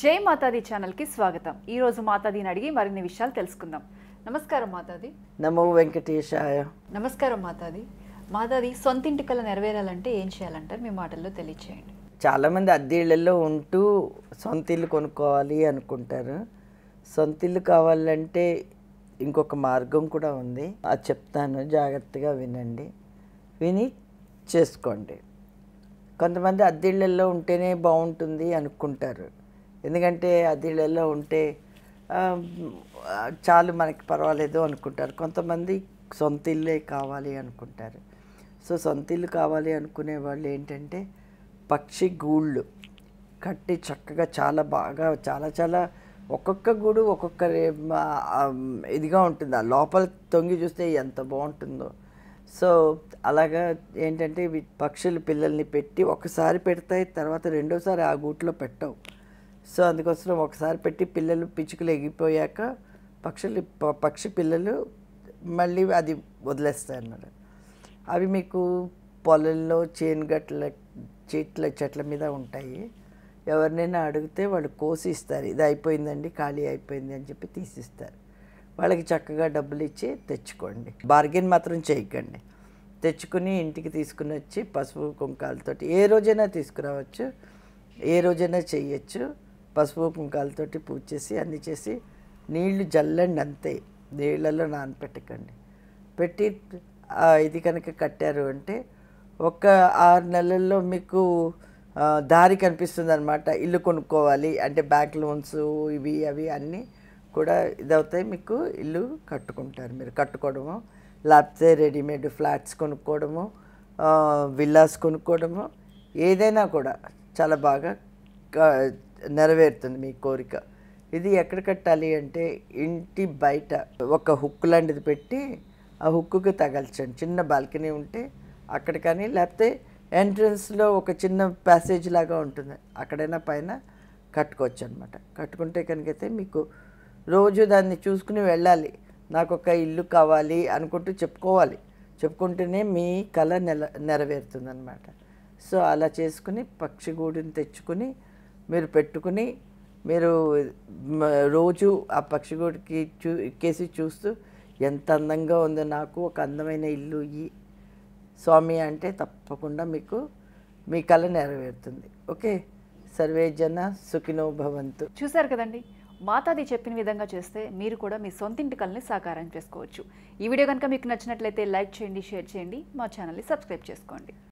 జై మాతాది ఛానల్కి స్వాగతం ఈరోజు మాతాదిని అడిగి మరిన్ని విషయాలు తెలుసుకుందాం నమస్కారం మాతాది నమో వెంకటేశాయ నమస్కారం మాతాది మాతాది ఇంటి కళ నెరవేరాలంటే ఏం చేయాలంటారు మీ మాటల్లో తెలియచేయండి చాలామంది అద్దెళ్ళల్లో ఉంటూ సొంత ఇల్లు కొనుక్కోవాలి అనుకుంటారు సొంత ఇల్లు కావాలంటే ఇంకొక మార్గం కూడా ఉంది అది చెప్తాను జాగ్రత్తగా వినండి విని చేసుకోండి కొంతమంది ఇళ్లలో ఉంటేనే బాగుంటుంది అనుకుంటారు ఎందుకంటే అదిళ్ళల్లో ఉంటే చాలు మనకి పర్వాలేదు అనుకుంటారు కొంతమంది సొంత ఇల్లే కావాలి అనుకుంటారు సో సొంత ఇల్లు కావాలి అనుకునే వాళ్ళు ఏంటంటే పక్షి గూళ్ళు కట్టి చక్కగా చాలా బాగా చాలా చాలా ఒక్కొక్క గూడు ఒక్కొక్క ఇదిగా ఉంటుంది ఆ లోపల తొంగి చూస్తే ఎంత బాగుంటుందో సో అలాగా ఏంటంటే పక్షులు పిల్లల్ని పెట్టి ఒకసారి పెడతాయి తర్వాత రెండోసారి ఆ గూట్లో పెట్టవు సో అందుకోసం ఒకసారి పెట్టి పిల్లలు పిచ్చుకలు ఎగిపోయాక పక్షులు పక్షి పిల్లలు మళ్ళీ అది వదిలేస్తాయి అన్నారు అవి మీకు పొలంలో చేను గట్ల చెట్ల చెట్ల మీద ఉంటాయి ఎవరినైనా అడిగితే వాళ్ళు కోసి ఇస్తారు ఇది అయిపోయిందండి ఖాళీ అయిపోయింది అని చెప్పి తీసిస్తారు వాళ్ళకి చక్కగా డబ్బులు ఇచ్చి తెచ్చుకోండి బార్గెన్ మాత్రం చేయకండి తెచ్చుకుని ఇంటికి తీసుకుని వచ్చి పసుపు కుంకాలతోటి ఏ రోజైనా తీసుకురావచ్చు ఏ రోజైనా చేయొచ్చు పసుపు కుంకాలతోటి పూజ చేసి అన్నీ చేసి నీళ్లు జల్లండి అంతే నీళ్ళల్లో నానపెట్టకండి పెట్టి ఇది కనుక కట్టారు అంటే ఒక ఆరు నెలల్లో మీకు దారి కనిపిస్తుంది అనమాట ఇల్లు కొనుక్కోవాలి అంటే బ్యాంక్ లోన్స్ ఇవి అవి అన్నీ కూడా ఇదవుతాయి మీకు ఇల్లు కట్టుకుంటారు మీరు కట్టుకోవడము లేకపోతే రెడీమేడ్ ఫ్లాట్స్ కొనుక్కోవడము విల్లాస్ కొనుక్కోవడము ఏదైనా కూడా చాలా బాగా నెరవేరుతుంది మీ కోరిక ఇది ఎక్కడ కట్టాలి అంటే ఇంటి బయట ఒక హుక్ లాంటిది పెట్టి ఆ హుక్కుకి తగల్చండి చిన్న బాల్కనీ ఉంటే అక్కడ కానీ లేకపోతే ఎంట్రన్స్లో ఒక చిన్న ప్యాసేజ్ లాగా ఉంటుంది అక్కడైనా పైన కట్టుకోవచ్చు అనమాట కట్టుకుంటే కనుకైతే మీకు రోజు దాన్ని చూసుకుని వెళ్ళాలి నాకు ఒక ఇల్లు కావాలి అనుకుంటూ చెప్పుకోవాలి చెప్పుకుంటేనే మీ కళ నెల నెరవేరుతుంది అనమాట సో అలా చేసుకుని పక్షిగూడిని తెచ్చుకుని మీరు పెట్టుకుని మీరు రోజు ఆ పక్షిగోడికి చూ ఎక్కేసి చూస్తూ ఎంత అందంగా ఉందో నాకు ఒక అందమైన ఇల్లు ఈ స్వామి అంటే తప్పకుండా మీకు మీ కళ నెరవేరుతుంది ఓకే సర్వే జన సుఖినో భవంతు చూశారు కదండి మాతాది చెప్పిన విధంగా చేస్తే మీరు కూడా మీ సొంతింటి కళని సాకారం చేసుకోవచ్చు ఈ వీడియో కనుక మీకు నచ్చినట్లయితే లైక్ చేయండి షేర్ చేయండి మా ఛానల్ని సబ్స్క్రైబ్ చేసుకోండి